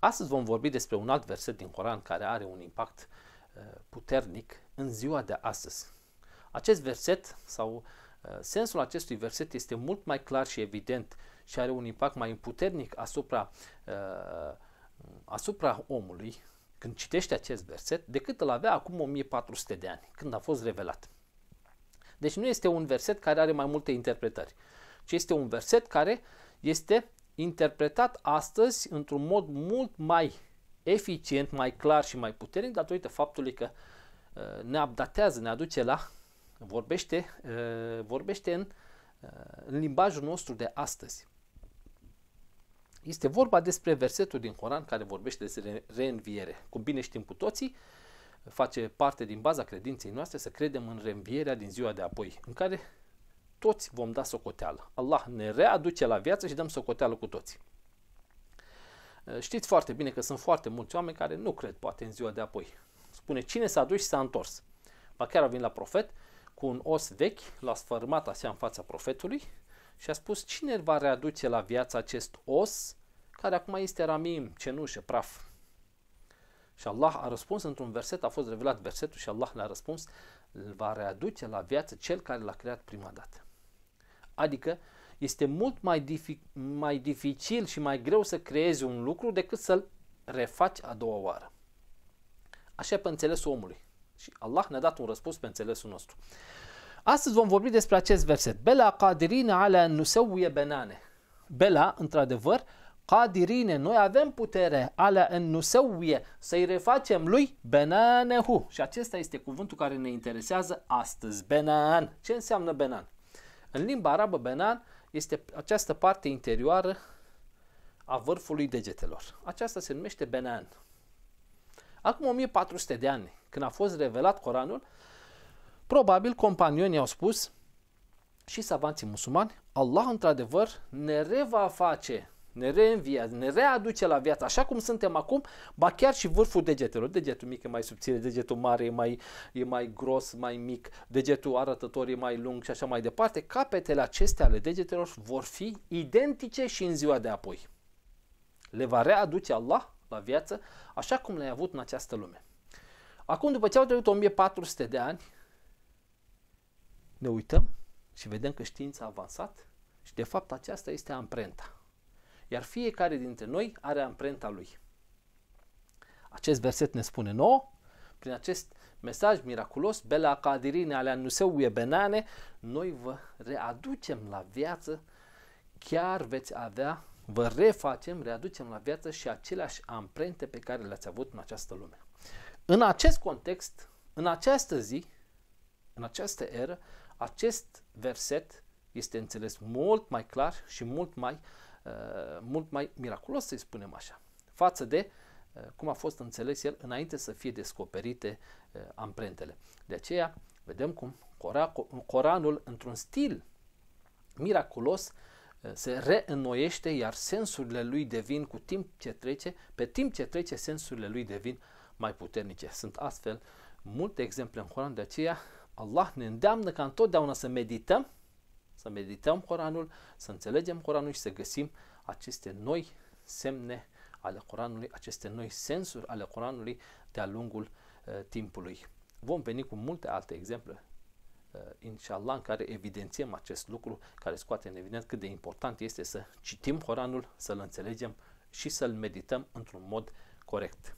Astăzi vom vorbi despre un alt verset din Coran care are un impact uh, puternic în ziua de astăzi. Acest verset sau uh, sensul acestui verset este mult mai clar și evident și are un impact mai puternic asupra, uh, asupra omului când citește acest verset decât îl avea acum 1400 de ani, când a fost revelat. Deci nu este un verset care are mai multe interpretări, ci este un verset care este interpretat astăzi într-un mod mult mai eficient, mai clar și mai puternic datorită faptului că uh, ne abdatează, ne aduce la, vorbește, uh, vorbește în, uh, în limbajul nostru de astăzi. Este vorba despre versetul din Coran care vorbește despre reînviere. Cum bine știm cu toții, face parte din baza credinței noastre să credem în reînvierea din ziua de apoi, în care toți vom da socoteală. Allah ne readuce la viață și dăm socoteală cu toți. Eh, știți foarte bine că sunt foarte mulți oameni care nu cred poate în ziua de apoi. Spune cine s-a dus și s-a întors. Ba chiar a venit la profet cu un os vechi, l-a sfărmat așa în fața profetului și a spus cine va readuce la viață acest os care acum este ramim, cenușă, praf. Și Allah a răspuns într-un verset, a fost revelat versetul și Allah le-a răspuns, îl va readuce la viață cel care l-a creat prima dată. Adică este mult mai, difi- mai dificil și mai greu să creezi un lucru decât să-l refaci a doua oară. Așa e pe înțelesul omului. Și Allah ne-a dat un răspuns pe înțelesul nostru. Astăzi vom vorbi despre acest verset. Bela qadirine ala nusewie benane. Bela, într-adevăr, qadirine, noi avem putere ala în nusewie, să-i refacem lui benanehu. Și acesta este cuvântul care ne interesează astăzi, benan. Ce înseamnă benan? În limba arabă, benan este această parte interioară a vârfului degetelor. Aceasta se numește benan. Acum 1400 de ani, când a fost revelat Coranul, probabil companionii au spus și savanții musulmani, Allah într-adevăr ne reva face ne reînviază, ne readuce la viață, așa cum suntem acum, ba chiar și vârful degetelor. Degetul mic e mai subțire, degetul mare e mai, e mai gros, mai mic, degetul arătător e mai lung și așa mai departe. Capetele acestea ale degetelor vor fi identice și în ziua de apoi. Le va readuce Allah la viață, așa cum le-ai avut în această lume. Acum, după ce au trecut 1400 de ani, ne uităm și vedem că știința a avansat și de fapt aceasta este amprenta iar fiecare dintre noi are amprenta lui. Acest verset ne spune nouă, prin acest mesaj miraculos, Bela Cadirine alea Nuseuie Benane, noi vă readucem la viață, chiar veți avea, vă refacem, readucem la viață și aceleași amprente pe care le-ați avut în această lume. În acest context, în această zi, în această eră, acest verset este înțeles mult mai clar și mult mai Uh, mult mai miraculos, să-i spunem așa, față de uh, cum a fost înțeles el înainte să fie descoperite uh, amprentele. De aceea, vedem cum Coranul, într-un stil miraculos, se reînnoiește, iar sensurile lui devin cu timp ce trece, pe timp ce trece, sensurile lui devin mai puternice. Sunt astfel multe exemple în Coran, de aceea Allah ne îndeamnă ca întotdeauna să medităm să medităm Coranul, să înțelegem Coranul și să găsim aceste noi semne ale Coranului, aceste noi sensuri ale Coranului de-a lungul uh, timpului. Vom veni cu multe alte exemple, uh, inshallah, în care evidențiem acest lucru, care scoate în evident cât de important este să citim Coranul, să-l înțelegem și să-l medităm într-un mod corect.